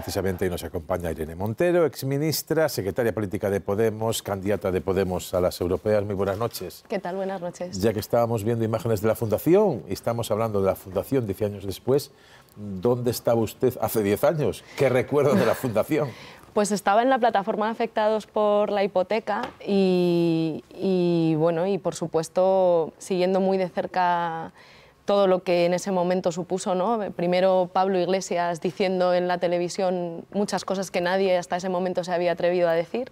Precisamente hoy nos acompaña Irene Montero, exministra, secretaria política de Podemos, candidata de Podemos a las europeas. Muy buenas noches. ¿Qué tal? Buenas noches. Ya que estábamos viendo imágenes de la Fundación y estamos hablando de la Fundación 10 años después, ¿dónde estaba usted hace 10 años? ¿Qué recuerdo de la Fundación? Pues estaba en la plataforma Afectados por la Hipoteca y bueno, y por supuesto siguiendo muy de cerca todo lo que en ese momento supuso, ¿no? Primero Pablo Iglesias diciendo en la televisión muchas cosas que nadie hasta ese momento se había atrevido a decir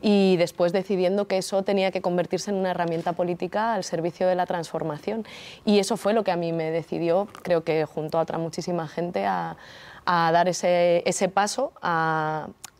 y después decidiendo que eso tenía que convertirse en una herramienta política al servicio de la transformación. Y eso fue lo que a mí me decidió, creo que junto a otra muchísima gente, a, dar ese, paso,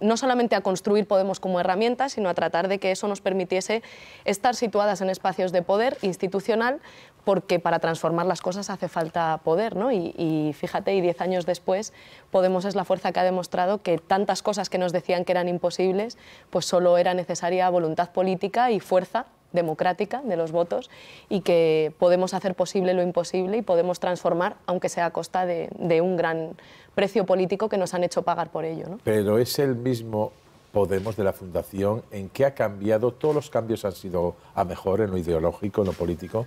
no solamente a construir Podemos como herramienta, sino a tratar de que eso nos permitiese estar situadas en espacios de poder institucional porque para transformar las cosas hace falta poder, ¿no? Y, fíjate, y diez años después, Podemos es la fuerza que ha demostrado que tantas cosas que nos decían que eran imposibles, pues solo era necesaria voluntad política y fuerza democrática de los votos y que podemos hacer posible lo imposible y podemos transformar, aunque sea a costa de, un gran precio político que nos han hecho pagar por ello. Pero es el mismo Podemos de la Fundación en qué ha cambiado, todos los cambios han sido a mejor en lo ideológico, en lo político.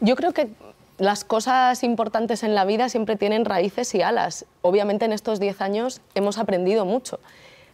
Yo creo que las cosas importantes en la vida siempre tienen raíces y alas. Obviamente en estos 10 años hemos aprendido mucho.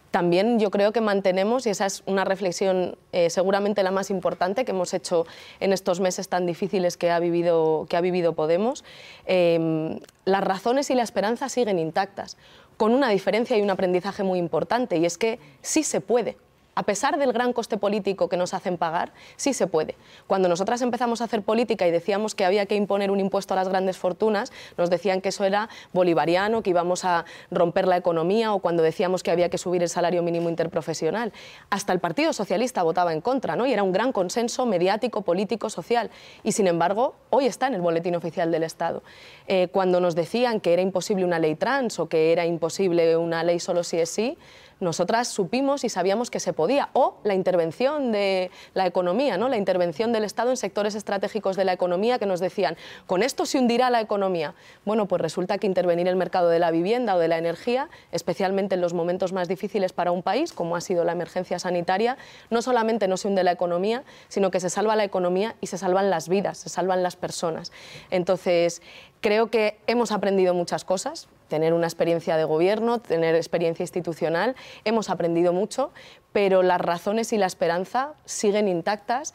También yo creo que mantenemos, y esa es una reflexión eh, seguramente la más importante que hemos hecho en estos meses tan difíciles que ha vivido, que ha vivido Podemos, em, las razones y la esperanza siguen intactas, con una diferencia y un aprendizaje muy importante, y es que sí se puede a pesar del gran coste político que nos hacen pagar, sí se puede. Cuando nosotras empezamos a hacer política y decíamos que había que imponer un impuesto a las grandes fortunas, nos decían que eso era bolivariano, que íbamos a romper la economía o cuando decíamos que había que subir el salario mínimo interprofesional. Hasta el Partido Socialista votaba en contra, ¿no? Y era un gran consenso mediático, político, social. Y sin embargo, hoy está en el Boletín Oficial del Estado. Eh, cuando nos decían que era imposible una ley trans o que era imposible una ley solo si es sí, nosotras supimos y sabíamos que se podía. O la intervención de la economía, ¿no? la intervención del Estado en sectores estratégicos de la economía que nos decían, con esto se hundirá la economía. Bueno, pues resulta que intervenir el mercado de la vivienda o de la energía, especialmente en los momentos más difíciles para un país, como ha sido la emergencia sanitaria, no solamente no se hunde la economía, sino que se salva la economía y se salvan las vidas, se salvan las personas. Entonces, creo Creo que hemos aprendido muchas cosas, tener una experiencia de gobierno, tener experiencia institucional, hemos aprendido mucho, pero las razones y la esperanza siguen intactas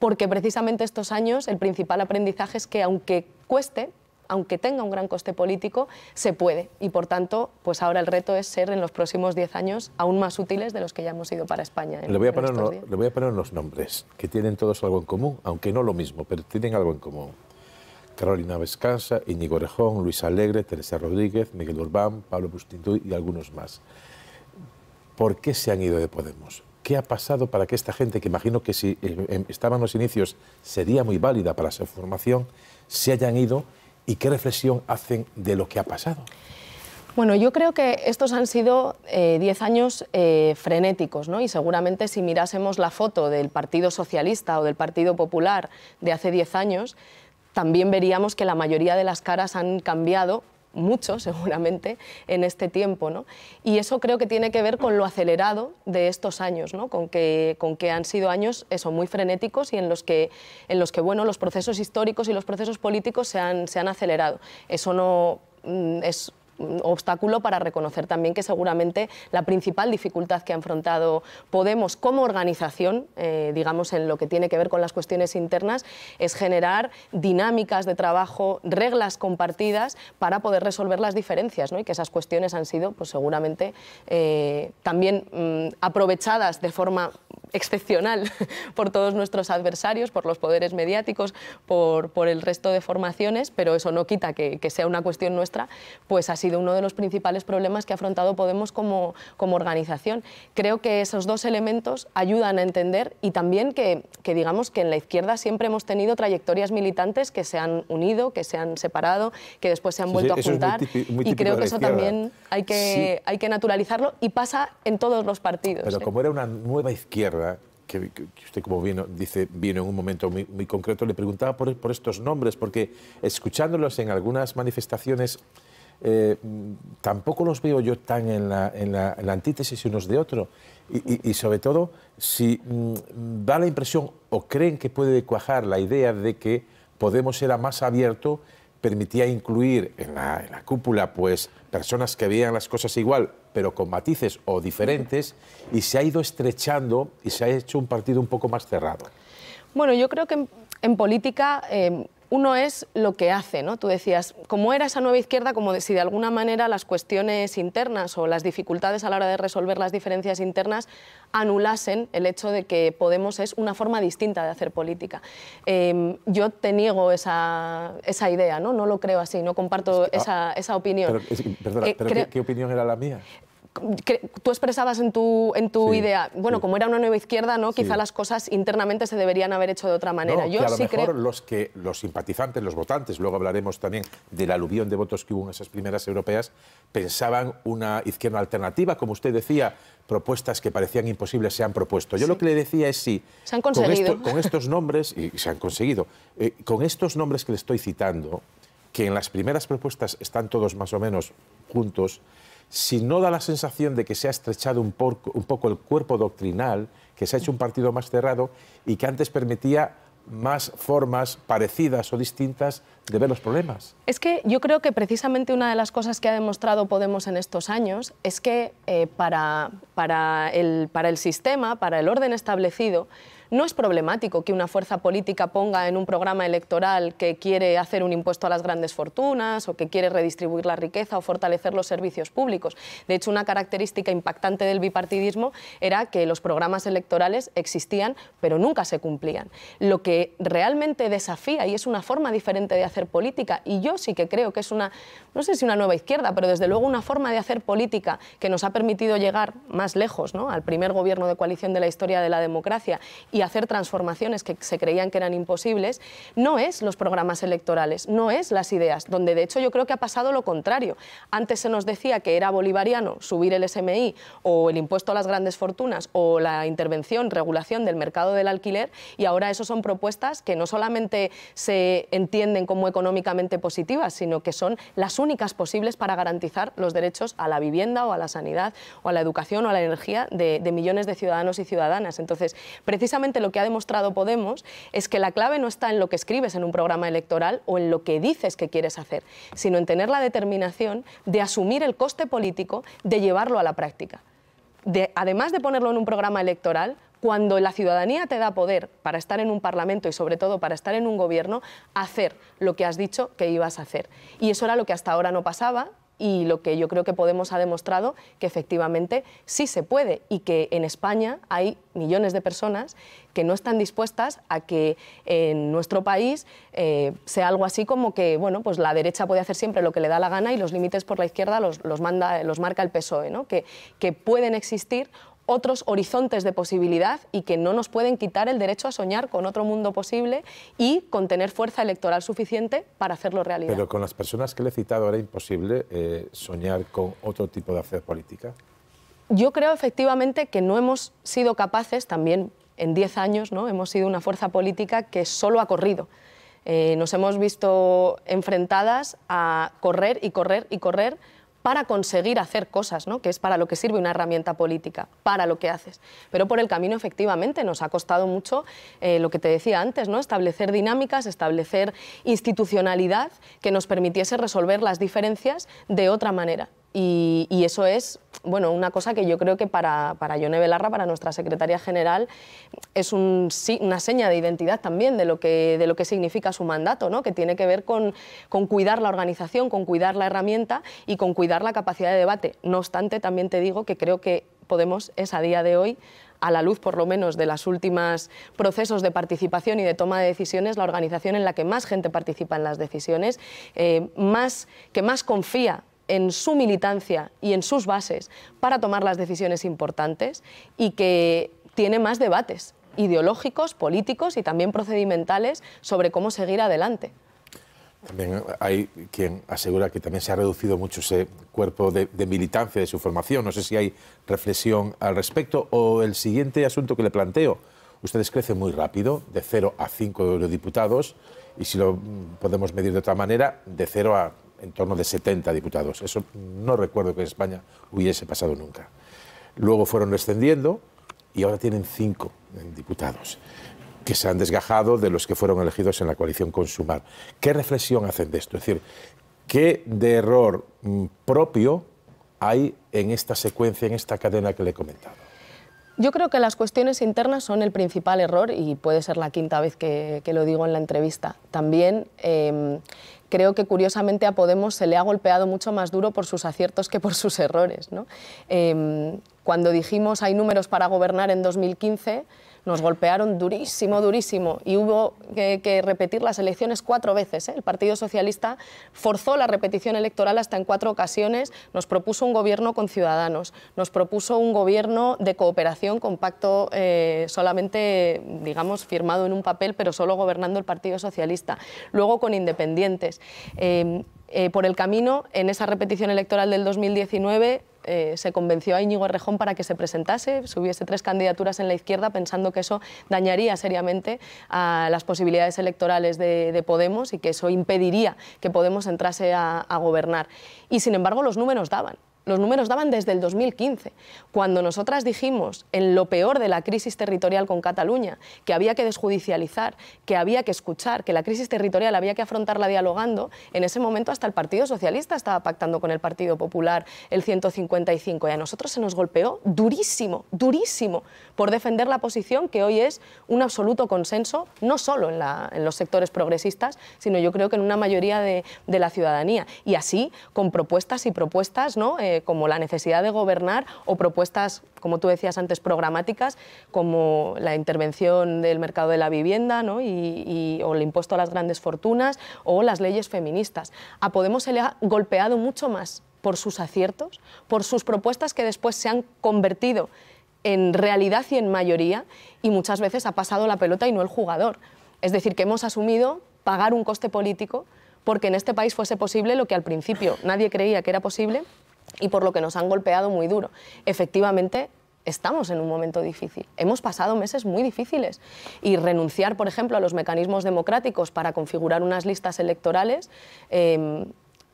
porque precisamente estos años el principal aprendizaje es que aunque cueste, aunque tenga un gran coste político, se puede. Y por tanto, pues ahora el reto es ser en los próximos 10 años aún más útiles de los que ya hemos sido para España. le, voy a poner le voy a poner unos nombres que tienen todos algo en común, aunque no lo mismo, pero tienen algo en común. Carolina Vescanza, Íñigo Orejón, Luis Alegre, Teresa Rodríguez, Miguel Urbán, Pablo Bustinduy y algunos más. ¿Por qué se han ido de Podemos? ¿Qué ha pasado para que esta gente, que imagino que si eh, em, estaban en los inicios sería muy válida para su formación, se hayan ido y qué reflexión hacen de lo que ha pasado? Bueno, yo creo que estos han sido 10 eh, años eh, frenéticos, ¿no? Y seguramente si mirásemos la foto del Partido Socialista o del Partido Popular de hace 10 años, también veríamos que la mayoría de las caras han cambiado mucho seguramente en este tiempo. Y eso creo que tiene que ver con lo acelerado de estos años, ¿no? con, que, con que han sido años muy frenéticos y en los que, en los, que bueno, los procesos históricos y los procesos políticos se han, se han acelerado. Eso no mm, es obstáculo para reconocer también que seguramente la principal dificultad que ha enfrentado Podemos como organización, eh, digamos en lo que tiene que ver con las cuestiones internas, es generar dinámicas de trabajo, reglas compartidas para poder resolver las diferencias ¿no? y que esas cuestiones han sido pues, seguramente eh, también mm, aprovechadas de forma excepcional por todos nuestros adversarios, por los poderes mediáticos, por, el resto de formaciones, pero eso no quita que, sea una cuestión nuestra, pues ha sido uno de los principales problemas que ha afrontado Podemos como, organización. Creo que esos dos elementos ayudan a entender y también que, digamos que en la izquierda siempre hemos tenido trayectorias militantes que se han unido, que se han separado, que después se han vuelto a juntar y creo que eso también hay que, naturalizarlo y pasa en todos los partidos. Pero ¿eh? como era una nueva izquierda, que, usted como dice, vino en un momento muy, concreto, le preguntaba por, estos nombres, porque escuchándolos en algunas manifestaciones, eh, tampoco los veo yo tan en la, en la, antítesis unos de otros. Y, sobre todo, si mm, da la impresión o creen que puede cuajar la idea de que Podemos era más abierto permitía incluir en la, cúpula pues, personas que veían las cosas igual, pero con matices o diferentes, y se ha ido estrechando y se ha hecho un partido un poco más cerrado. Bueno, yo creo que en, política em, uno es lo que hace, ¿no? Tú decías, como era esa nueva izquierda? Como si de alguna manera las cuestiones internas o las dificultades a la hora de resolver las diferencias internas anulasen el hecho de que Podemos es una forma distinta de hacer política. Em, yo te niego esa, idea, ¿no? No lo creo así, no comparto ah, esa, opinión. perdona, eh, ¿pero ¿qué opinión era la mía? tú expresabas en tu, en tu idea, bueno, como era una nueva izquierda, ¿no? quizá las cosas internamente se deberían haber hecho de otra manera. Yo que a lo mejor creo... los, que, los simpatizantes, los votantes, luego hablaremos también del aluvión de votos que hubo en esas primeras europeas, pensaban una izquierda alternativa, como usted decía, propuestas que parecían imposibles se han propuesto. Yo lo que le decía es sí, Se han conseguido. Con, estos nombres, y se han conseguido, eh, con estos nombres que le estoy citando, que en las primeras propuestas están todos más o menos juntos, si no da la sensación de que se ha estrechado un poco, el cuerpo doctrinal, que se ha hecho un partido más cerrado y que antes permitía más formas parecidas o distintas de ver los problemas. Es que yo creo que precisamente una de las cosas que ha demostrado Podemos en estos años es que eh, para, para, el, para el sistema, para el orden establecido, no es problemático que una fuerza política ponga en un programa electoral que quiere hacer un impuesto a las grandes fortunas o que quiere redistribuir la riqueza o fortalecer los servicios públicos. De hecho, una característica impactante del bipartidismo era que los programas electorales existían, pero nunca se cumplían. Lo que realmente desafía y es una forma diferente de hacer política, y yo sí que creo que es una, no sé si una nueva izquierda, pero desde luego una forma de hacer política que nos ha permitido llegar más lejos, ¿no? al primer gobierno de coalición de la historia de la democracia y hacer transformaciones que se creían que eran imposibles, no es los programas electorales, no es las ideas, donde de hecho yo creo que ha pasado lo contrario. Antes se nos decía que era bolivariano subir el SMI o el impuesto a las grandes fortunas o la intervención, regulación del mercado del alquiler y ahora eso son propuestas que no solamente se entienden como económicamente positivas, sino que son las únicas posibles para garantizar los derechos a la vivienda o a la sanidad o a la educación o a la energía de, de millones de ciudadanos y ciudadanas. Entonces, precisamente lo que ha demostrado Podemos es que la clave no está en lo que escribes en un programa electoral o en lo que dices que quieres hacer, sino en tener la determinación de asumir el coste político de llevarlo a la práctica. además de ponerlo en un programa electoral, cuando la ciudadanía te da poder para estar en un parlamento y sobre todo para estar en un gobierno, hacer lo que has dicho que ibas a hacer. Y eso era lo que hasta ahora no pasaba y lo que yo creo que Podemos ha demostrado que efectivamente sí se puede y que en España hay millones de personas que no están dispuestas a que en nuestro país eh, sea algo así como que bueno, pues la derecha puede hacer siempre lo que le da la gana y los límites por la izquierda los, manda, los marca el PSOE, ¿no? que, que pueden existir otros horizontes de posibilidad y que no nos pueden quitar el derecho a soñar con otro mundo posible y con tener fuerza electoral suficiente para hacerlo realidad. Pero con las personas que le he citado era imposible eh, soñar con otro tipo de hacer política. Yo creo efectivamente que no hemos sido capaces, también en 10 años, ¿no? hemos sido una fuerza política que solo ha corrido. Eh, nos hemos visto enfrentadas a correr y correr y correr para conseguir hacer cosas, ¿no? que es para lo que sirve una herramienta política, para lo que haces. Pero por el camino, efectivamente, nos ha costado mucho eh, lo que te decía antes, ¿no? establecer dinámicas, establecer institucionalidad que nos permitiese resolver las diferencias de otra manera. Y, eso es bueno, una cosa que yo creo que para, para Yone Belarra, para nuestra secretaria general, es una seña de identidad también de lo que, significa su mandato, ¿no? que tiene que ver con, cuidar la organización, con cuidar la herramienta y con cuidar la capacidad de debate. No obstante, también te digo que creo que Podemos es a día de hoy a la luz por lo menos de los últimos procesos de participación y de toma de decisiones, la organización en la que más gente participa en las decisiones, eh, más, que más confía en su militancia y en sus bases para tomar las decisiones importantes y que tiene más debates ideológicos, políticos y también procedimentales sobre cómo seguir adelante. También hay quien asegura que también se ha reducido mucho ese cuerpo de, militancia de su formación. No sé si hay reflexión al respecto o el siguiente asunto que le planteo. Ustedes crecen muy rápido, de cero a 5 diputados y si lo podemos medir de otra manera, de cero a en torno de 70 diputados. Eso no recuerdo que en España hubiese pasado nunca. Luego fueron descendiendo y ahora tienen cinco diputados que se han desgajado de los que fueron elegidos en la coalición con ¿Qué reflexión hacen de esto? Es decir, ¿qué de error mm, propio hay en esta secuencia, en esta cadena que le he comentado? Yo creo que las cuestiones internas son el principal error y puede ser la quinta vez que, lo digo en la entrevista. También em, creo que curiosamente a Podemos se le ha golpeado mucho más duro por sus aciertos que por sus errores. Em, cuando dijimos hay números para gobernar en 2015, nos golpearon durísimo, durísimo y hubo que, repetir las elecciones cuatro veces. ¿eh? El Partido Socialista forzó la repetición electoral hasta en cuatro ocasiones. Nos propuso un gobierno con ciudadanos, nos propuso un gobierno de cooperación con pacto eh, solamente, digamos, firmado en un papel, pero solo gobernando el Partido Socialista. Luego con independientes. Eh, por el camino, en esa repetición electoral del 2019, eh, se convenció a Íñigo Errejón para que se presentase, subiese tres candidaturas en la izquierda, pensando que eso dañaría seriamente a las posibilidades electorales de, Podemos y que eso impediría que Podemos entrase a gobernar. Y sin embargo los números daban los números daban desde el 2015, cuando nosotras dijimos, en lo peor de la crisis territorial con Cataluña, que había que desjudicializar, que había que escuchar, que la crisis territorial había que afrontarla dialogando, en ese momento hasta el Partido Socialista estaba pactando con el Partido Popular el 155 y a nosotros se nos golpeó durísimo, durísimo, por defender la posición que hoy es un absoluto consenso, no solo en, los sectores progresistas, sino yo creo que en una mayoría de, la ciudadanía. Y así, con propuestas y propuestas, ¿no? Eh, como la necesidad de gobernar o propuestas, como tú decías antes, programáticas, como la intervención del mercado de la vivienda y, o el impuesto a las grandes fortunas o las leyes feministas. A Podemos se le ha golpeado mucho más por sus aciertos, por sus propuestas que después se han convertido en realidad y en mayoría y muchas veces ha pasado la pelota y no el jugador. Es decir, que hemos asumido pagar un coste político porque en este país fuese posible lo que al principio nadie creía que era posible y por lo que nos han golpeado muy duro. Efectivamente, estamos en un momento difícil. Hemos pasado meses muy difíciles y renunciar, por ejemplo, a los mecanismos democráticos para configurar unas listas electorales em,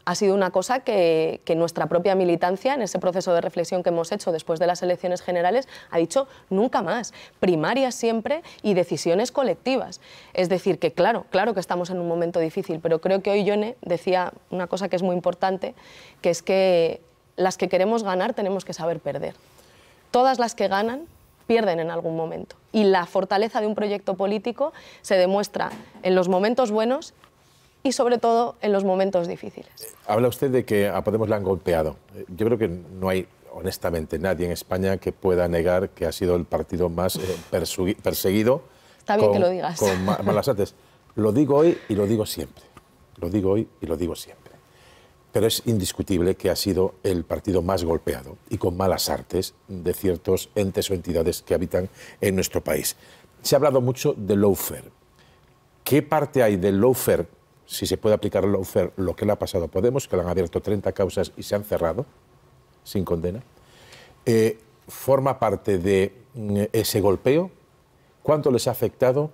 ha sido una cosa que, que, nuestra propia militancia, en ese proceso de reflexión que hemos hecho después de las elecciones generales, ha dicho nunca más. Primarias siempre y decisiones colectivas. Es decir, que claro, claro que estamos en un momento difícil, pero creo que hoy Yone decía una cosa que es muy importante, que es que las que queremos ganar tenemos que saber perder. Todas las que ganan pierden en algún momento. Y la fortaleza de un proyecto político se demuestra en los momentos buenos y sobre todo en los momentos difíciles. Eh, habla usted de que a Podemos la han golpeado. Eh, yo creo que no hay honestamente nadie en España que pueda negar que ha sido el partido más eh, perseguido. Está bien con, que lo digas. Con malas artes. Lo digo hoy y lo digo siempre. Lo digo hoy y lo digo siempre pero es indiscutible que ha sido el partido más golpeado y con malas artes de ciertos entes o entidades que habitan en nuestro país. Se ha hablado mucho de Lofer ¿Qué parte hay del Lofer si se puede aplicar Lofer lo que le ha pasado a Podemos, que le han abierto 30 causas y se han cerrado sin condena? Eh, ¿Forma parte de mm, ese golpeo? ¿Cuánto les ha afectado?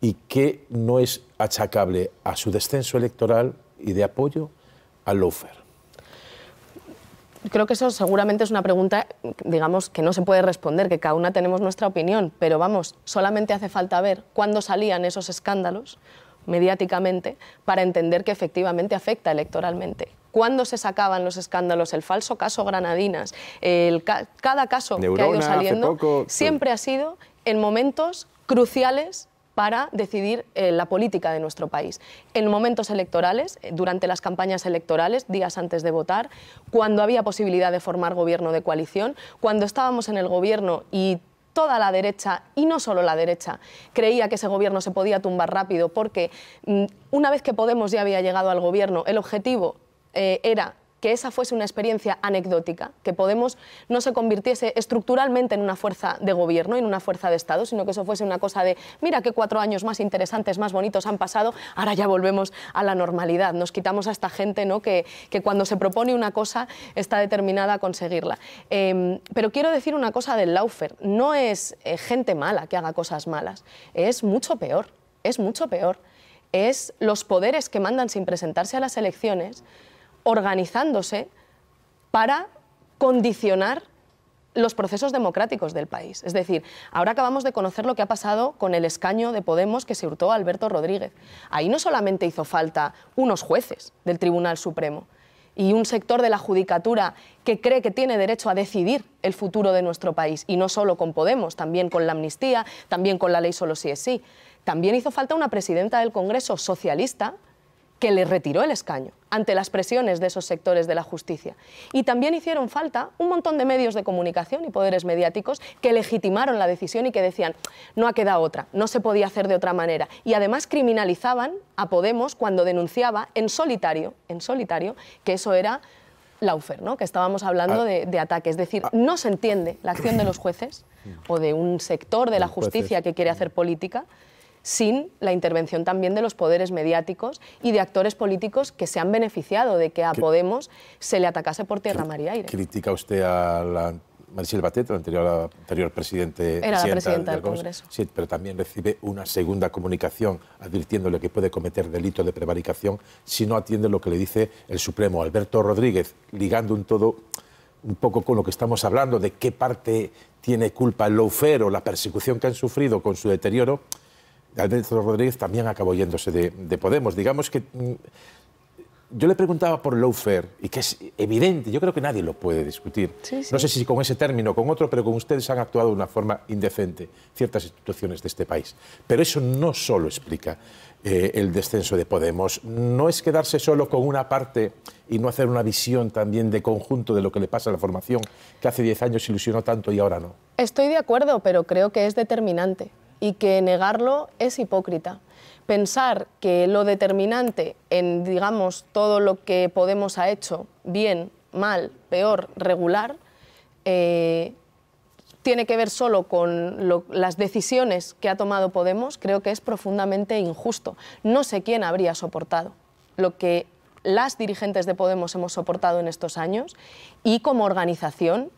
¿Y qué no es achacable a su descenso electoral y de apoyo al Creo que eso seguramente es una pregunta, digamos, que no se puede responder, que cada una tenemos nuestra opinión, pero vamos, solamente hace falta ver cuándo salían esos escándalos mediáticamente para entender que efectivamente afecta electoralmente. ¿Cuándo se sacaban los escándalos? El falso caso Granadinas, el cada caso que ha ido saliendo, siempre ha sido en momentos cruciales para decidir eh, la política de nuestro país. En momentos electorales, eh, durante las campañas electorales, días antes de votar, cuando había posibilidad de formar gobierno de coalición, cuando estábamos en el gobierno y toda la derecha, y no solo la derecha, creía que ese gobierno se podía tumbar rápido porque mm, una vez que Podemos ya había llegado al gobierno, el objetivo eh, era que esa fuese una experiencia anecdótica, que Podemos no se convirtiese estructuralmente en una fuerza de gobierno, en una fuerza de Estado, sino que eso fuese una cosa de, mira qué cuatro años más interesantes, más bonitos han pasado, ahora ya volvemos a la normalidad, nos quitamos a esta gente ¿no? que, cuando se propone una cosa está determinada a conseguirla. Em, pero quiero decir una cosa del Laufer, no es eh, gente mala que haga cosas malas, es mucho peor, es mucho peor. Es los poderes que mandan sin presentarse a las elecciones organizándose para condicionar los procesos democráticos del país. Es decir, ahora acabamos de conocer lo que ha pasado con el escaño de Podemos que se hurtó a Alberto Rodríguez. Ahí no solamente hizo falta unos jueces del Tribunal Supremo y un sector de la judicatura que cree que tiene derecho a decidir el futuro de nuestro país, y no solo con Podemos, también con la amnistía, también con la ley solo si es sí. También hizo falta una presidenta del Congreso socialista, que le retiró el escaño ante las presiones de esos sectores de la justicia. Y también hicieron falta un montón de medios de comunicación y poderes mediáticos que legitimaron la decisión y que decían, no ha quedado otra, no se podía hacer de otra manera. Y además criminalizaban a Podemos cuando denunciaba en solitario, en solitario, que eso era Laufer, ¿no? que estábamos hablando ah. de, ataque. Es decir, ah. no se entiende la acción de los jueces mm. o de un sector de la justicia que quiere hacer política sin la intervención también de los poderes mediáticos y de actores políticos que se han beneficiado de que a Podemos se le atacase por tierra, María aire. ¿Critica usted a la Batet, la anterior, la presidente, Era del, Congreso. Sí, pero también recibe una segunda comunicación advirtiéndole que puede cometer delito de prevaricación si no atiende lo que le dice el Supremo Alberto Rodríguez, ligando un todo un poco con lo que estamos hablando de qué parte tiene culpa el lawfare o la persecución que han sufrido con su deterioro. Alberto Rodríguez también acabó yéndose de, Podemos. Digamos que mm, yo le preguntaba por fair y que es evidente, yo creo que nadie lo puede discutir. No sé si con ese término o con otro, pero con ustedes han actuado de una forma indecente ciertas instituciones de este país. Pero eso no solo explica eh, el descenso de Podemos, no es quedarse solo con una parte y no hacer una visión también de conjunto de lo que le pasa a la formación, que hace 10 años ilusionó tanto y ahora no. Estoy de acuerdo, pero creo que es determinante y que negarlo es hipócrita. Pensar que lo determinante en, digamos, todo lo que Podemos ha hecho, bien, mal, peor, regular, eh, tiene que ver solo con las decisiones que ha tomado Podemos, creo que es profundamente injusto. No sé quién habría soportado lo que las dirigentes de Podemos hemos soportado en estos años y como organización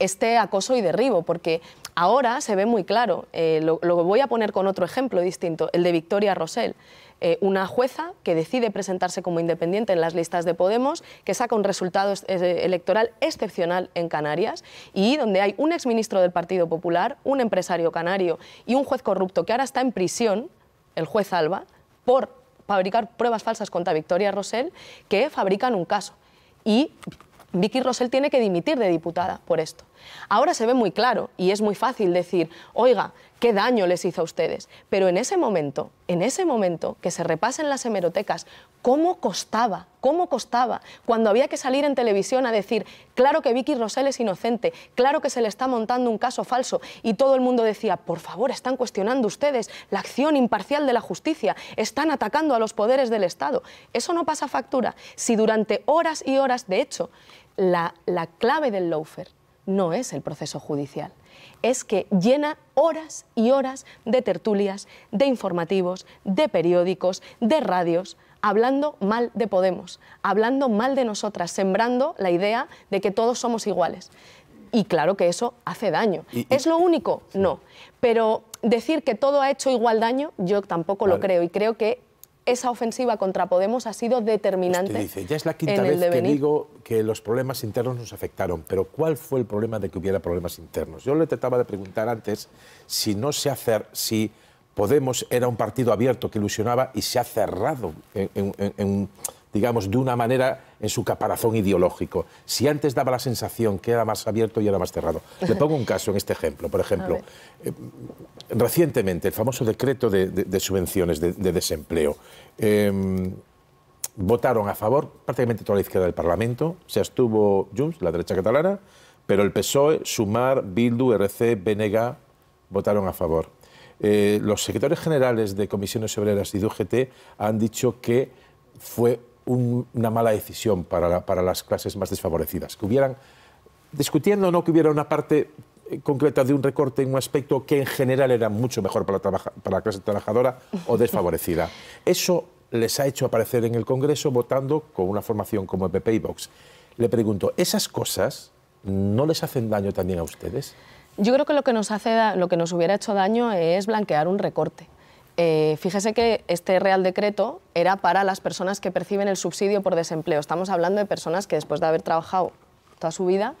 este acoso y derribo, porque ahora se ve muy claro, eh, lo, voy a poner con otro ejemplo distinto, el de Victoria Rosell. Eh, una jueza que decide presentarse como independiente en las listas de Podemos, que saca un resultado electoral excepcional en Canarias y donde hay un exministro del Partido Popular, un empresario canario y un juez corrupto que ahora está en prisión, el juez Alba, por fabricar pruebas falsas contra Victoria Rosell, que fabrican un caso. Y Vicky Rosell tiene que dimitir de diputada por esto. Ahora se ve muy claro y es muy fácil decir, oiga, qué daño les hizo a ustedes. Pero en ese momento, en ese momento, que se repasen las hemerotecas, cómo costaba, cómo costaba, cuando había que salir en televisión a decir, claro que Vicky Rossell es inocente, claro que se le está montando un caso falso, y todo el mundo decía, por favor, están cuestionando ustedes la acción imparcial de la justicia, están atacando a los poderes del Estado. Eso no pasa factura. Si durante horas y horas, de hecho, la, clave del lawfare no es el proceso judicial, es que llena horas y horas de tertulias, de informativos, de periódicos, de radios, hablando mal de Podemos, hablando mal de nosotras, sembrando la idea de que todos somos iguales. Y claro que eso hace daño. ¿Es lo único? No. Pero decir que todo ha hecho igual daño, yo tampoco lo creo. Y creo que esa ofensiva contra Podemos ha sido determinante. dice, ya es la quinta vez que digo que los problemas internos nos afectaron, pero ¿cuál fue el problema de que hubiera problemas internos? Yo le trataba de preguntar antes si no se hacer, si Podemos era un partido abierto que ilusionaba y se ha cerrado en, un digamos, de una manera en su caparazón ideológico. Si antes daba la sensación que era más abierto y era más cerrado. Le pongo un caso en este ejemplo. Por ejemplo, eh, recientemente el famoso decreto de, subvenciones de, desempleo. Em, votaron a favor prácticamente toda la izquierda del Parlamento. Se estuvo Junts, la derecha catalana, pero el PSOE, Sumar, Bildu, RC, Venega, votaron a favor. Eh, los secretarios generales de comisiones obreras y de UGT han dicho que fue una mala decisión para, las clases más desfavorecidas. Que hubieran, discutiendo o no que hubiera una parte eh, concreta de un recorte en un aspecto que en general era mucho mejor para la, clase trabajadora o desfavorecida. Eso les ha hecho aparecer en el Congreso votando con una formación como EPP PP y Vox. Le pregunto, ¿esas cosas no les hacen daño también a ustedes? Yo creo que lo que nos, hace, lo que nos hubiera hecho daño es blanquear un recorte. Eh, fíjese que este Real Decreto era para las personas que perciben el subsidio por desempleo. Estamos hablando de personas que después de haber trabajado toda su vida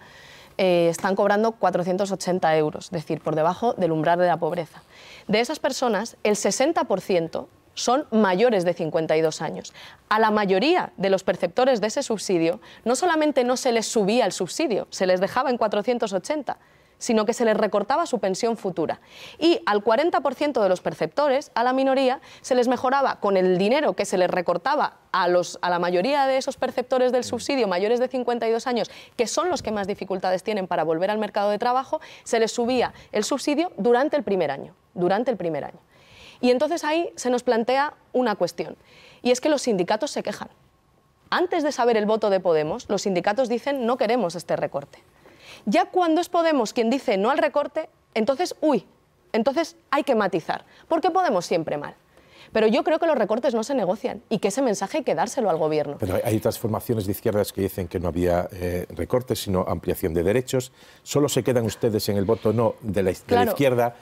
eh, están cobrando 480 euros, es decir, por debajo del umbral de la pobreza. De esas personas, el 60% son mayores de 52 años. A la mayoría de los perceptores de ese subsidio no solamente no se les subía el subsidio, se les dejaba en 480, sino que se les recortaba su pensión futura. Y al 40% de los perceptores, a la minoría, se les mejoraba con el dinero que se les recortaba a, los, a la mayoría de esos perceptores del mm. subsidio mayores de 52 años, que son los que más dificultades tienen para volver al mercado de trabajo, se les subía el subsidio durante el primer año. Durante el primer año. Y entonces ahí se nos plantea una cuestión, y es que los sindicatos se quejan. Antes de saber el voto de Podemos, los sindicatos dicen no queremos este recorte. Ya cuando es Podemos quien dice no al recorte, entonces, uy, entonces hay que matizar, porque Podemos siempre mal. Pero yo creo que los recortes no se negocian y que ese mensaje hay que dárselo al gobierno. Pero hay transformaciones formaciones de izquierdas que dicen que no había eh, recortes, sino ampliación de derechos. Solo se quedan ustedes en el voto no de la, izquierda.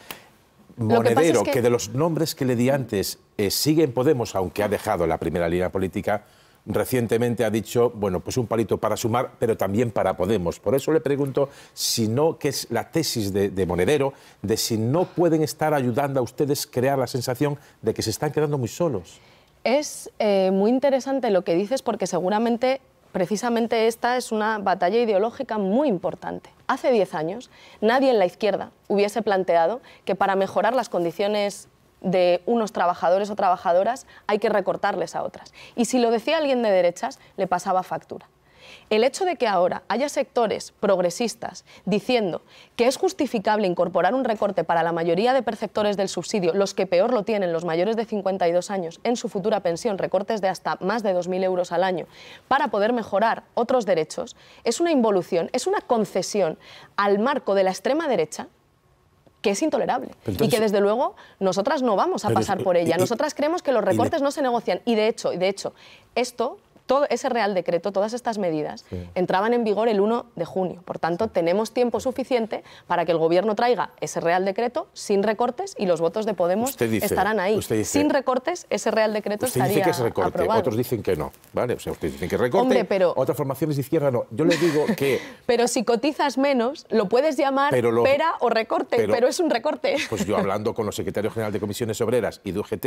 Monedero, que, de los nombres que le di antes eh, sigue en Podemos, aunque ha dejado la primera línea política, recientemente ha dicho, bueno, pues un palito para sumar, pero también para Podemos. Por eso le pregunto si no, que es la tesis de, Monedero, de si no pueden estar ayudando a ustedes crear la sensación de que se están quedando muy solos. Es eh, muy interesante lo que dices porque seguramente precisamente esta es una batalla ideológica muy importante. Hace 10 años nadie en la izquierda hubiese planteado que para mejorar las condiciones de unos trabajadores o trabajadoras hay que recortarles a otras. Y si lo decía alguien de derechas, le pasaba factura. El hecho de que ahora haya sectores progresistas diciendo que es justificable incorporar un recorte para la mayoría de perceptores del subsidio, los que peor lo tienen, los mayores de 52 años, en su futura pensión, recortes de hasta más de 2.000 euros al año, para poder mejorar otros derechos, es una involución, es una concesión al marco de la extrema derecha que es intolerable y que desde luego nosotras no vamos a pasar por ella. Nosotras creemos que los recortes no se negocian y de hecho, y de hecho, esto todo ese Real Decreto, todas estas medidas, entraban en vigor el 1 de junio. Por tanto, tenemos tiempo suficiente para que el Gobierno traiga ese Real Decreto sin recortes y los votos de Podemos estarán ahí. sin recortes, ese Real Decreto usted estaría dice que es recorte, aprobado. Otros dicen que no, ¿vale? O sea, ustedes dicen que recorte, pero, otras formaciones de izquierda no. Yo le digo que... pero si cotizas menos, lo puedes llamar opera o recorte, pero, es un recorte. Pues yo hablando con los secretarios generales de comisiones obreras y de UGT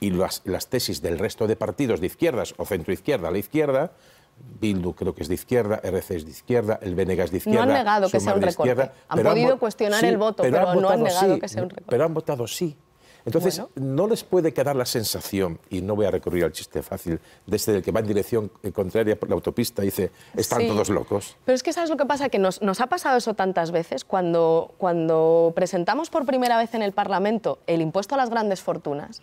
y las, las tesis del resto de partidos de izquierdas o centroizquierda, izquierda, Bildu creo que es de izquierda, RC es de izquierda, el Venega es de izquierda. No han negado que sea un recorte. Han podido cuestionar el voto, pero, han no han negado que sea un recorte. Pero han votado sí. Entonces, no les puede quedar la sensación, y no voy a recurrir al chiste fácil, desde el este que va en dirección contraria por la autopista, dice, están todos locos. Pero es que, ¿sabes lo que pasa? Que nos, nos, ha pasado eso tantas veces. Cuando, cuando presentamos por primera vez en el Parlamento el impuesto a las grandes fortunas,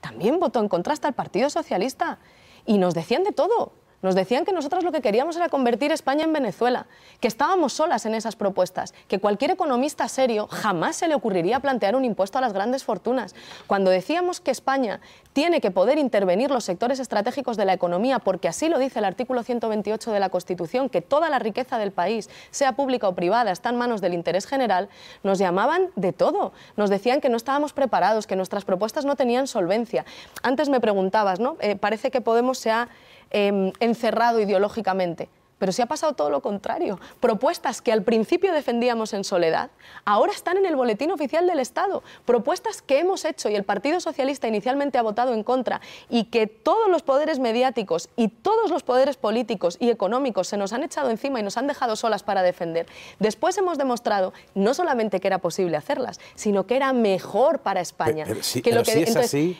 también votó en contra hasta el Partido Socialista y nos decían de todo. Nos decían que nosotros lo que queríamos era convertir España en Venezuela, que estábamos solas en esas propuestas, que cualquier economista serio jamás se le ocurriría plantear un impuesto a las grandes fortunas. Cuando decíamos que España tiene que poder intervenir los sectores estratégicos de la economía, porque así lo dice el artículo 128 de la Constitución, que toda la riqueza del país, sea pública o privada, está en manos del interés general, nos llamaban de todo. Nos decían que no estábamos preparados, que nuestras propuestas no tenían solvencia. Antes me preguntabas, ¿no? Eh, parece que Podemos sea Em, encerrado ideológicamente. Pero sí ha pasado todo lo contrario. Propuestas que al principio defendíamos en soledad, ahora están en el Boletín Oficial del Estado. Propuestas que hemos hecho y el Partido Socialista inicialmente ha votado en contra y que todos los poderes mediáticos y todos los poderes políticos y económicos se nos han echado encima y nos han dejado solas para defender. Después hemos demostrado no solamente que era posible hacerlas, sino que era mejor para España.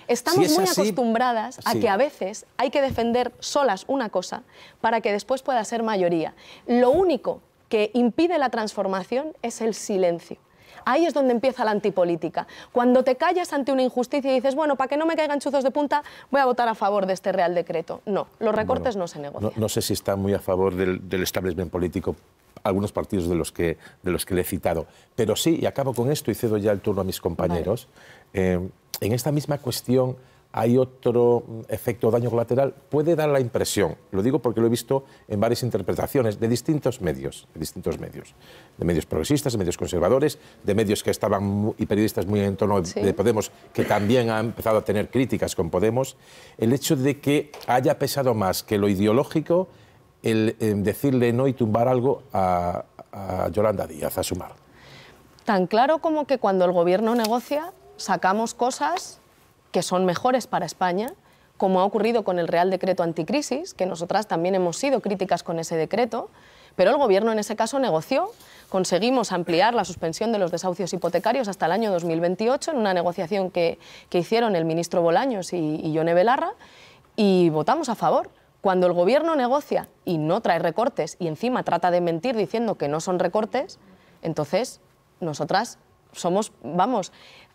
estamos muy acostumbradas a que a veces hay que defender solas una cosa para que después pueda ser mayoría. Lo único que impide la transformación es el silencio. Ahí es donde empieza la antipolítica. Cuando te callas ante una injusticia y dices, bueno, para que no me caigan chuzos de punta, voy a votar a favor de este Real Decreto. No, los recortes no se negocian. No, sé si está muy a favor del, establecimiento establishment político algunos partidos de los, que, de los que le he citado. Pero sí, y acabo con esto y cedo ya el turno a mis compañeros, eh, en esta misma cuestión hay otro mm, efecto daño colateral, puede dar la impresión, lo digo porque lo he visto en varias interpretaciones de distintos medios, de distintos medios, de medios progresistas, de medios conservadores, de medios que estaban y periodistas muy en torno de Podemos, que también han empezado a tener críticas con Podemos, el hecho de que haya pesado más que lo ideológico el, em, decirle no y tumbar algo a, a Yolanda Díaz, a sumar. Tan claro como que cuando el gobierno negocia, sacamos cosas que son mejores para España, como ha ocurrido con el Real Decreto Anticrisis, que nosotras también hemos sido críticas con ese decreto, pero el Gobierno en ese caso negoció, conseguimos ampliar la suspensión de los desahucios hipotecarios hasta el año 2028 en una negociación que, hicieron el ministro Bolaños y, y Yone Belarra y votamos a favor. Cuando el Gobierno negocia y no trae recortes y encima trata de mentir diciendo que no son recortes, entonces nosotras somos, vamos,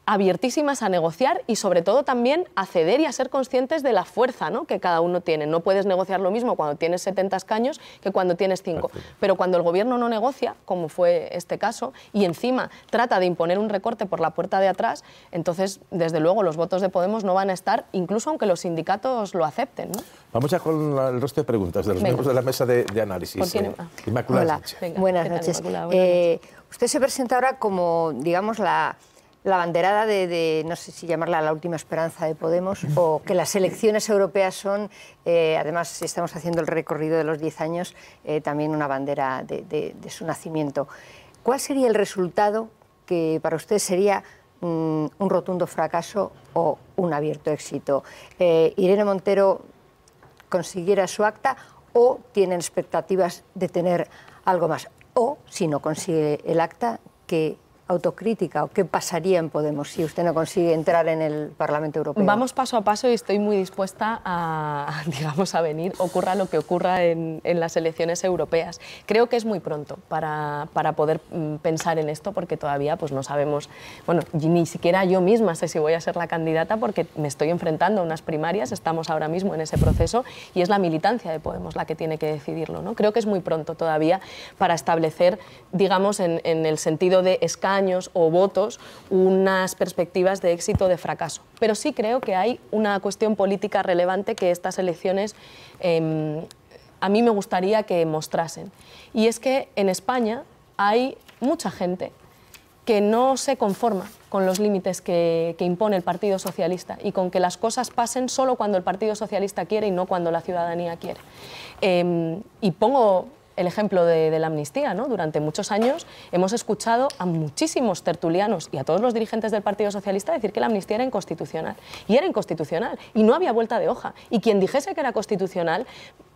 abiertísimas a negociar y sobre todo también a ceder y a ser conscientes de la fuerza que cada uno tiene. No puedes negociar lo mismo cuando tienes 70 escaños que cuando tienes 5. Pero cuando el gobierno no negocia, como fue este caso, y encima trata de imponer un recorte por la puerta de atrás, entonces desde luego los votos de Podemos no van a estar, incluso aunque los sindicatos lo acepten. Vamos ya con el resto de preguntas de los miembros de la mesa de, análisis. Eh, Inmaculada Buenas noches. Eh, noches. usted se presenta ahora como, digamos, la la banderada de, no sé si llamarla la última esperanza de Podemos, o que las elecciones europeas son, eh, además además estamos haciendo el recorrido de los 10 años, eh, también una bandera de, su nacimiento. ¿Cuál sería el resultado que para usted sería mm, un rotundo fracaso o un abierto éxito? Eh, ¿Irene Montero consiguiera su acta o tienen expectativas de tener algo más? O, si no consigue el acta, que autocrítica o qué pasaría en Podemos si usted no consigue entrar en el Parlamento Europeo? Vamos paso a paso y estoy muy dispuesta a, digamos, a venir, ocurra lo que ocurra en, las elecciones europeas. Creo que es muy pronto para, para poder mm, pensar en esto porque todavía pues, no sabemos, bueno, ni siquiera yo misma sé si voy a ser la candidata porque me estoy enfrentando a unas primarias, estamos ahora mismo en ese proceso y es la militancia de Podemos la que tiene que decidirlo. ¿no? Creo que es muy pronto todavía para establecer, digamos, en, el sentido de escala o votos unas perspectivas de éxito o de fracaso. Pero sí creo que hay una cuestión política relevante que estas elecciones em, a mí me gustaría que mostrasen. Y es que en España hay mucha gente que no se conforma con los límites que, impone el Partido Socialista y con que las cosas pasen solo cuando el Partido Socialista quiere y no cuando la ciudadanía quiere. Em, y pongo el ejemplo de, la amnistía. ¿no? Durante muchos años hemos escuchado a muchísimos tertulianos y a todos los dirigentes del Partido Socialista decir que la amnistía era inconstitucional. Y era inconstitucional. Y no había vuelta de hoja. Y quien dijese que era constitucional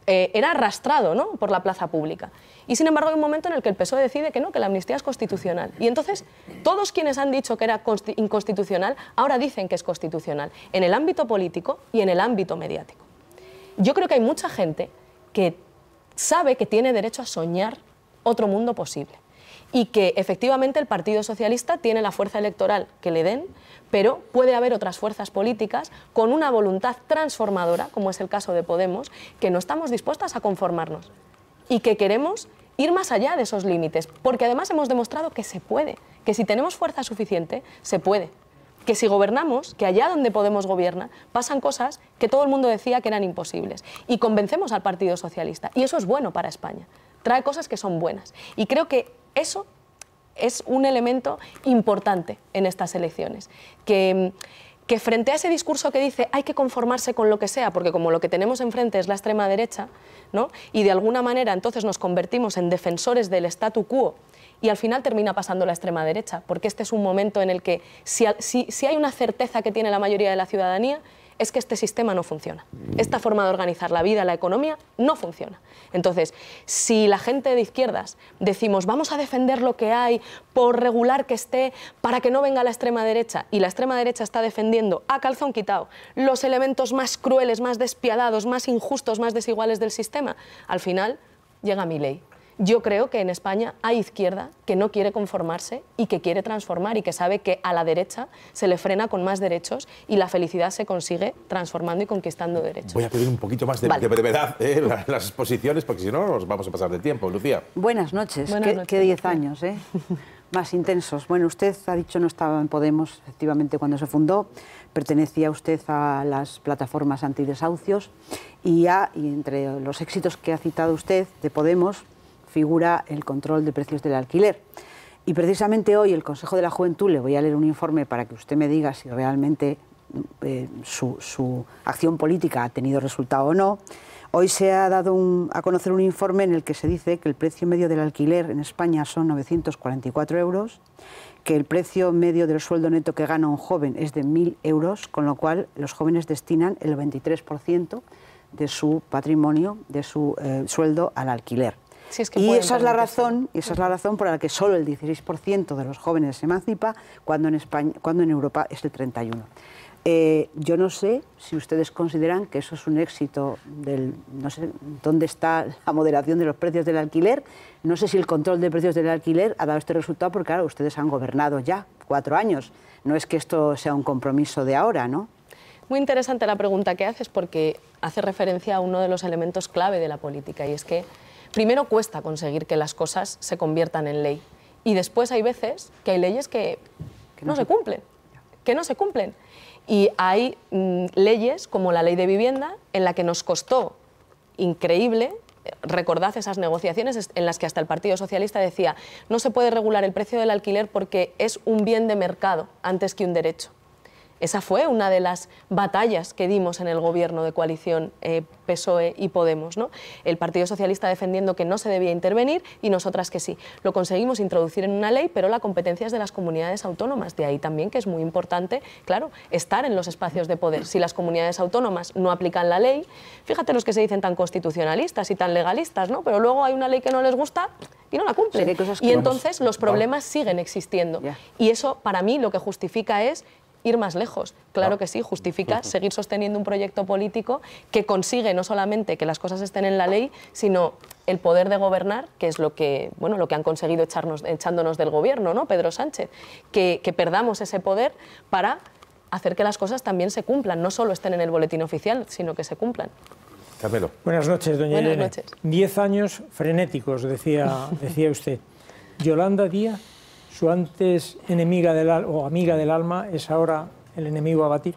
eh, era arrastrado por la plaza pública. Y sin embargo hay un momento en el que el PSOE decide que no, que la amnistía es constitucional. Y entonces todos quienes han dicho que era inconstitucional ahora dicen que es constitucional, en el ámbito político y en el ámbito mediático. Yo creo que hay mucha gente que sabe que tiene derecho a soñar otro mundo posible y que efectivamente el Partido Socialista tiene la fuerza electoral que le den, pero puede haber otras fuerzas políticas con una voluntad transformadora, como es el caso de Podemos, que no estamos dispuestas a conformarnos y que queremos ir más allá de esos límites, porque además hemos demostrado que se puede, que si tenemos fuerza suficiente, se puede que si gobernamos, que allá donde Podemos gobierna, pasan cosas que todo el mundo decía que eran imposibles. Y convencemos al Partido Socialista. Y eso es bueno para España. Trae cosas que son buenas. Y creo que eso es un elemento importante en estas elecciones. Que, frente a ese discurso que dice hay que conformarse con lo que sea, porque como lo que tenemos enfrente es la extrema derecha, y de alguna manera entonces nos convertimos en defensores del statu quo y al final termina pasando la extrema derecha, porque este es un momento en el que si, hay una certeza que tiene la mayoría de la ciudadanía, es que este sistema no funciona. Esta forma de organizar la vida, la economía, no funciona. Entonces, si la gente de izquierdas decimos vamos a defender lo que hay por regular que esté para que no venga la extrema derecha y la extrema derecha está defendiendo a calzón quitado los elementos más crueles, más despiadados, más injustos, más desiguales del sistema, al final llega mi ley yo creo que en España hay izquierda que no quiere conformarse y que quiere transformar y que sabe que a la derecha se le frena con más derechos y la felicidad se consigue transformando y conquistando derechos. Voy a pedir un poquito más de, brevedad ¿eh? las, exposiciones porque si no nos vamos a pasar de tiempo. Lucía. Buenas noches. que Qué 10 años, ¿eh? más intensos. Bueno, usted ha dicho no estaba en Podemos, efectivamente, cuando se fundó. Pertenecía usted a las plataformas antidesahucios y, a, y entre los éxitos que ha citado usted de Podemos, figura el control de precios del alquiler. Y precisamente hoy el Consejo de la Juventud, le voy a leer un informe para que usted me diga si realmente eh, su, acción política ha tenido resultado o no. Hoy se ha dado a conocer un informe en el que se dice que el precio medio del alquiler en España son 944 euros, que el precio medio del sueldo neto que gana un joven es de 1.000 euros, con lo cual los jóvenes destinan el 23% de su patrimonio, de su eh, sueldo al alquiler y esa es la razón, y esa es la razón por la que solo el 16% de los jóvenes se emancipa cuando en España, cuando en Europa es el 31. Eh, yo no sé si ustedes consideran que eso es un éxito del, no sé dónde está la moderación de los precios del alquiler, no sé si el control de precios del alquiler ha dado este resultado, porque claro, ustedes han gobernado ya cuatro años, no es que esto sea un compromiso de ahora, ¿no? Muy interesante la pregunta que haces porque hace referencia a uno de los elementos clave de la política y es que primero cuesta conseguir que las cosas se conviertan en ley y después hay veces que hay leyes que, no se cumplen, que no se cumplen. Y hay mm, leyes como la ley de vivienda en la que nos costó increíble eh, recordad esas negociaciones en las que hasta el Partido Socialista decía no se puede regular el precio del alquiler porque es un bien de mercado antes que un derecho. Esa fue una de las batallas que dimos en el gobierno de coalición eh, PSOE y Podemos. ¿no? El Partido Socialista defendiendo que no se debía intervenir y nosotras que sí. Lo conseguimos introducir en una ley, pero la competencia es de las comunidades autónomas. De ahí también que es muy importante, claro, estar en los espacios de poder. Si las comunidades autónomas no aplican la ley, fíjate los que se dicen tan constitucionalistas y tan legalistas, ¿no? pero luego hay una ley que no les gusta y no la cumplen. y entonces los problemas siguen existiendo. Y eso para mí lo que justifica es ir más lejos. Claro ah. que sí, justifica seguir sosteniendo un proyecto político que consigue no solamente que las cosas estén en la ley, sino el poder de gobernar, que es lo que, bueno, lo que han conseguido echarnos, echándonos del gobierno, ¿no? Pedro Sánchez, que, perdamos ese poder para hacer que las cosas también se cumplan, no solo estén en el boletín oficial, sino que se cumplan. Buenas noches, doña Buenas Noches. Diez años frenéticos, decía, decía usted. Yolanda Díaz su antes enemiga o amiga del alma es ahora el enemigo a batir?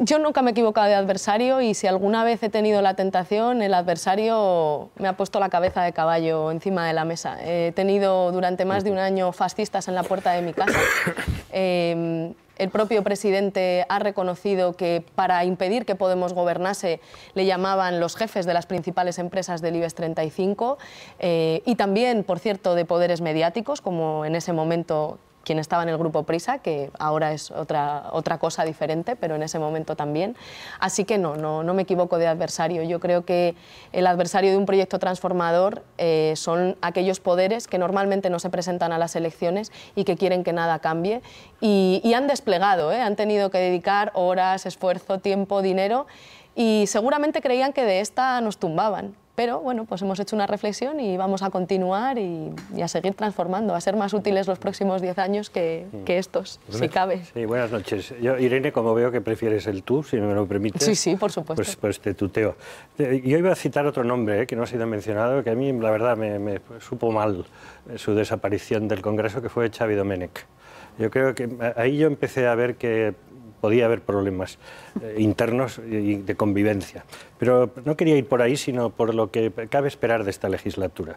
Yo nunca me he equivocado de adversario y si alguna vez he tenido la tentación, el adversario me ha puesto la cabeza de caballo encima de la mesa. He tenido durante más de un año fascistas en la puerta de mi casa. Em, el propio presidente ha reconocido que para impedir que Podemos gobernase le llamaban los jefes de las principales empresas del IBEX 35 eh, y también, por cierto, de poderes mediáticos, como en ese momento quien estaba en el grupo Prisa, que ahora es otra, otra cosa diferente, pero en ese momento también. Así que no, no, me equivoco de adversario. Yo creo que el adversario de un proyecto transformador eh, son aquellos poderes que normalmente no se presentan a las elecciones y que quieren que nada cambie. Y, han desplegado, eh, han tenido que dedicar horas, esfuerzo, tiempo, dinero y seguramente creían que de esta nos tumbaban. Pero bueno, pues hemos hecho una reflexión y vamos a continuar y, a seguir transformando, a ser más útiles los próximos 10 años que, mm. estos, pues si cabe. Sí, buenas noches. Yo, Irene, como veo que prefieres el tú, si me lo permites. Sí, sí, por supuesto. Pues, pues te tuteo. Yo iba a citar otro nombre eh, que no ha sido mencionado, que a mí la verdad me, supo mal eh, su desaparición del Congreso, que fue Xavi Domenech. Yo creo que ahí yo empecé a ver que podía haber problemas eh, internos y de convivencia. Pero no quería ir por ahí, sino por lo que cabe esperar de esta legislatura.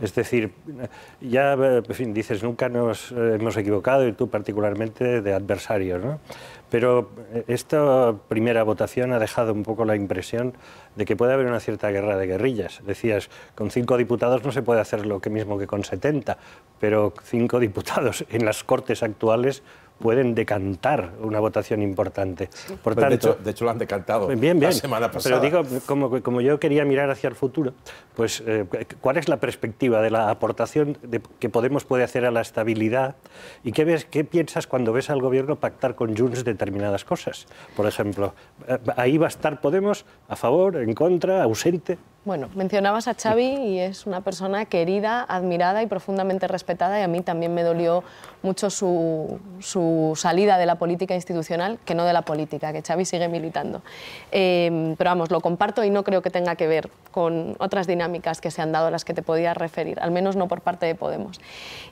Es decir, ya fin, dices, nunca nos hemos equivocado, y tú particularmente, de adversario. ¿no? Pero eh, esta primera votación ha dejado un poco la impresión de que puede haber una cierta guerra de guerrillas. Decías, con cinco diputados no se puede hacer lo mismo que con 70, pero cinco diputados en las Cortes actuales pueden decantar una votación importante. Pues de, hecho, lo han decantado bien, la semana pasada. Pero digo, como, yo quería mirar hacia el futuro, pues eh, ¿cuál es la perspectiva de la aportación que Podemos puede hacer a la estabilidad? ¿Y qué, ves, qué piensas cuando ves al gobierno pactar con Junts determinadas cosas? Por ejemplo, eh, ahí va a estar Podemos a favor, en contra, ausente. Bueno, mencionabas a Xavi y es una persona querida, admirada y profundamente respetada y a mí también me dolió mucho su, salida de la política institucional, que no de la política, que Xavi sigue militando. Em, pero vamos, lo comparto y no creo que tenga que ver con otras dinámicas que se han dado a las que te podía referir, al menos no por parte de Podemos.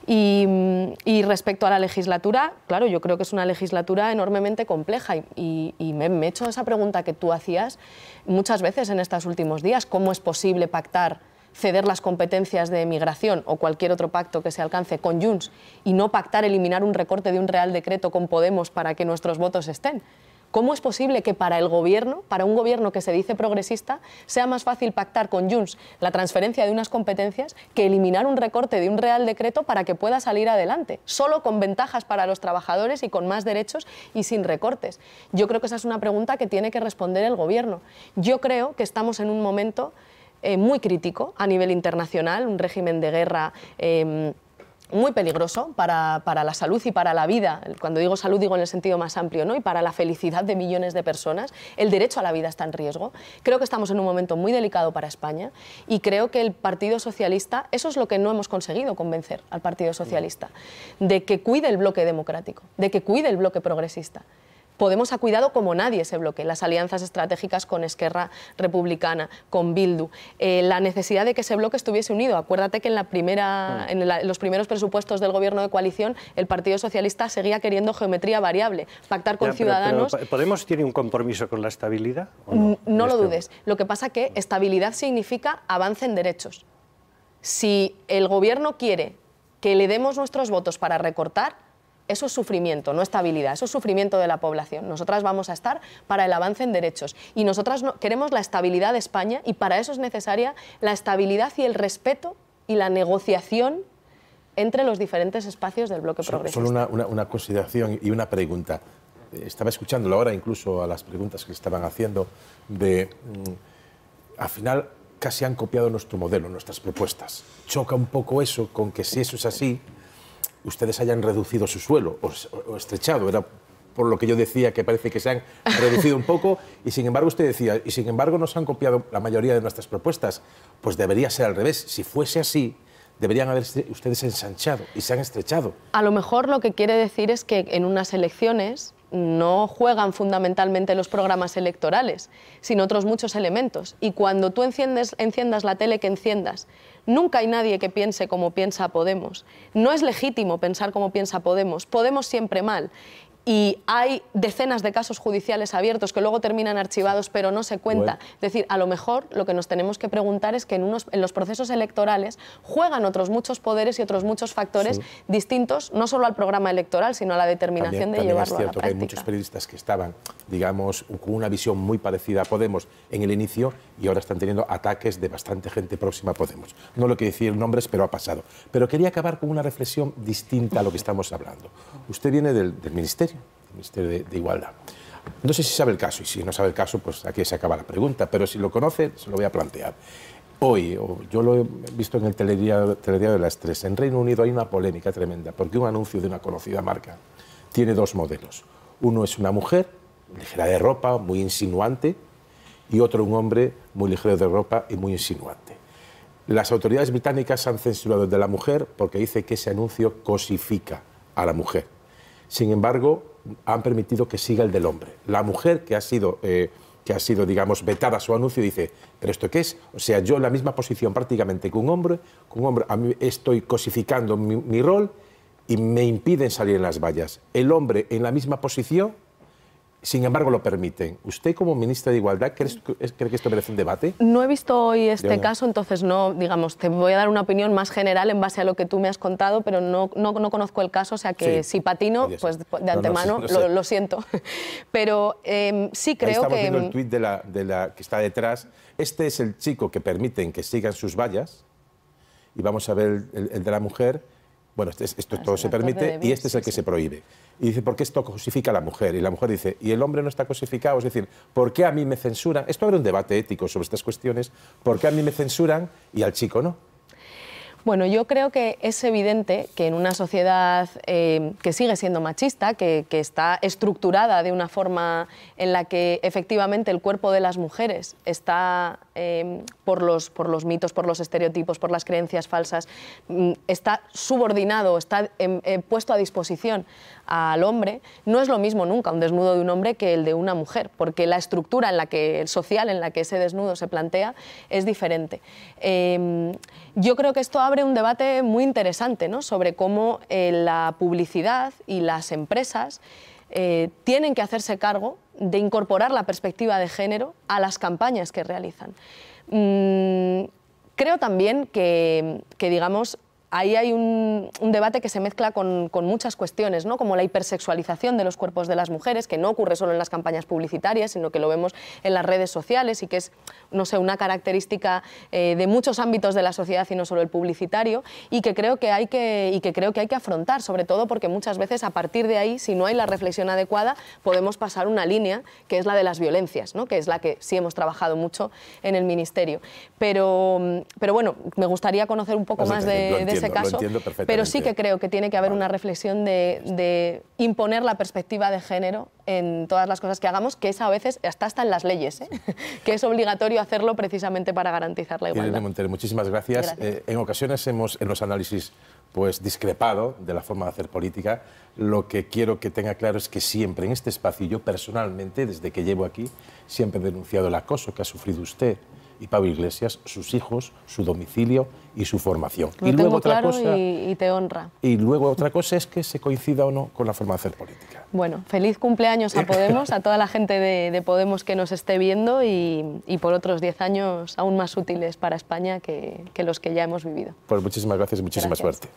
Y, respecto a la legislatura, claro, yo creo que es una legislatura enormemente compleja y, me, he esa pregunta que tú hacías muchas veces en estos últimos días, ¿cómo posible pactar ceder las competencias de migración o cualquier otro pacto que se alcance con Junts y no pactar eliminar un recorte de un Real Decreto con Podemos para que nuestros votos estén. ¿Cómo es posible que para el gobierno, para un gobierno que se dice progresista, sea más fácil pactar con Junts la transferencia de unas competencias que eliminar un recorte de un Real Decreto para que pueda salir adelante, solo con ventajas para los trabajadores y con más derechos y sin recortes? Yo creo que esa es una pregunta que tiene que responder el gobierno. Yo creo que estamos en un momento eh, muy crítico a nivel internacional, un régimen de guerra. Em, muy peligroso para, para, la salud y para la vida, cuando digo salud digo en el sentido más amplio, ¿no? y para la felicidad de millones de personas, el derecho a la vida está en riesgo. Creo que estamos en un momento muy delicado para España y creo que el Partido Socialista, eso es lo que no hemos conseguido convencer al Partido Socialista, de que cuide el bloque democrático, de que cuide el bloque progresista. Podemos ha cuidado como nadie ese bloque, las alianzas estratégicas con Esquerra Republicana, con Bildu, eh, la necesidad de que ese bloque estuviese unido. Acuérdate que en, la primera, mm. en los primeros presupuestos del gobierno de coalición el Partido Socialista seguía queriendo geometría variable, pactar con ciudadanos. ¿Podemos tiene un compromiso con la estabilidad? no, lo este dudes. Lo que pasa es que estabilidad significa avance en derechos. Si el gobierno quiere que le demos nuestros votos para recortar, eso es sufrimiento, no estabilidad, eso es sufrimiento de la población. Nosotras vamos a estar para el avance en derechos y nosotras no, queremos la estabilidad de España y para eso es necesaria la estabilidad y el respeto y la negociación entre los diferentes espacios del bloque progresista. Solo una, consideración y una pregunta. Eh, estaba escuchándolo ahora incluso a las preguntas que estaban haciendo de... Mm, al final casi han copiado nuestro modelo, nuestras propuestas. Choca un poco eso con que si eso es así, ustedes hayan reducido su suelo o, estrechado. Era por lo que yo decía que parece que se han reducido un poco y sin embargo usted decía, y sin embargo nos han copiado la mayoría de nuestras propuestas, pues debería ser al revés. Si fuese así, deberían haber ustedes ensanchado y se han estrechado. A lo mejor lo que quiere decir es que en unas elecciones no juegan fundamentalmente los programas electorales, sino otros muchos elementos. Y cuando tú enciendas la tele que enciendas, Nunca hay nadie que piense como piensa Podemos. No es legítimo pensar como piensa Podemos. Podemos siempre mal y hay decenas de casos judiciales abiertos que luego terminan archivados pero no se cuenta. Es decir, a lo mejor lo que nos tenemos que preguntar es que en, unos, en los procesos electorales juegan otros muchos poderes y otros muchos factores distintos, no solo al programa electoral, sino a la determinación de llevarlo a la práctica. Que hay muchos periodistas que estaban, digamos, con una visión muy parecida a Podemos en el inicio y ahora están teniendo ataques de bastante gente próxima a Podemos. No lo quiero decir nombres, pero ha pasado. Pero quería acabar con una reflexión distinta a lo que estamos hablando. Usted viene del Ministerio Ministerio de, Igualdad. No sé si sabe el caso, y si no sabe el caso, pues aquí se acaba la pregunta, pero si lo conoce, se lo voy a plantear. Hoy, yo lo he visto en el telediario, de las tres, en Reino Unido hay una polémica tremenda, porque un anuncio de una conocida marca tiene dos modelos. Uno es una mujer, ligera de ropa, muy insinuante, y otro un hombre muy ligero de ropa y muy insinuante. Las autoridades británicas han censurado el de la mujer porque dice que ese anuncio cosifica a la mujer sin embargo, han permitido que siga el del hombre. La mujer que ha sido, eh, que ha sido digamos, vetada su anuncio dice, pero ¿esto qué es? O sea, yo en la misma posición prácticamente que un hombre, un hombre estoy cosificando mi rol y me impiden salir en las vallas. El hombre en la misma posición sin embargo lo permiten. ¿Usted como ministra de Igualdad cree, que esto merece un debate? No he visto hoy este caso, entonces no, digamos, te voy a dar una opinión más general en base a lo que tú me has contado, pero no, conozco el caso, o sea que si patino, pues de antemano lo, siento. pero em, sí creo que estamos Viendo el em, tuit de la, que está detrás. Este es el chico que permiten que sigan sus vallas y vamos a ver el de la mujer bueno, este esto ah, todo se permite y este es el que se prohíbe. Y dice, ¿por qué esto cosifica a la mujer? Y la mujer dice, ¿y el hombre no está cosificado? Es decir, ¿por qué a mí me censuran? Esto era un debate ético sobre estas cuestiones. ¿Por qué a mí me censuran y al chico no? Bueno, yo creo que es evidente que en una sociedad eh, que sigue siendo machista, que, está estructurada de una forma en la que efectivamente el cuerpo de las mujeres está Em, por, los, por los mitos, por los estereotipos, por las creencias falsas, mm, está subordinado, está em, eh, puesto a disposición al hombre, no es lo mismo nunca un desnudo de un hombre que el de una mujer, porque la estructura en la que, social en la que ese desnudo se plantea es diferente. Em, yo creo que esto abre un debate muy interesante sobre cómo eh, la publicidad y las empresas eh, tienen que hacerse cargo de incorporar la perspectiva de género a las campañas que realizan. Mm, creo también que digamos, ahí hay un, debate que se mezcla con, muchas cuestiones, ¿no? como la hipersexualización de los cuerpos de las mujeres, que no ocurre solo en las campañas publicitarias, sino que lo vemos en las redes sociales y que es no sé, una característica eh, de muchos ámbitos de la sociedad y no solo el publicitario, y que creo que hay que, y que, creo que, hay que afrontar, sobre todo porque muchas veces a partir de ahí, si no hay la reflexión adecuada, podemos pasar una línea que es la de las violencias, que es la que sí hemos trabajado mucho en el Ministerio. Pero, pero bueno, me gustaría conocer un poco más de, eso caso. pero sí que creo que tiene que haber una reflexión de, imponer la perspectiva de género en todas las cosas que hagamos, que es a veces hasta hasta en las leyes, ¿eh? que es obligatorio hacerlo precisamente para garantizar la igualdad. Irene Montero, muchísimas gracias. Eh, en ocasiones hemos en los análisis pues discrepado de la forma de hacer política. Lo que quiero que tenga claro es que siempre en este espacio, yo personalmente, desde que llevo aquí, siempre he denunciado el acoso que ha sufrido usted y Pablo Iglesias, sus hijos, su domicilio y su formación. y luego otra cosa, y, te honra. Y luego otra cosa es que se coincida o no con la forma de hacer política. Bueno, feliz cumpleaños a Podemos, a toda la gente de, Podemos que nos esté viendo y, por otros diez años aún más útiles para España que, los que ya hemos vivido. Pues muchísimas gracias y muchísima suerte.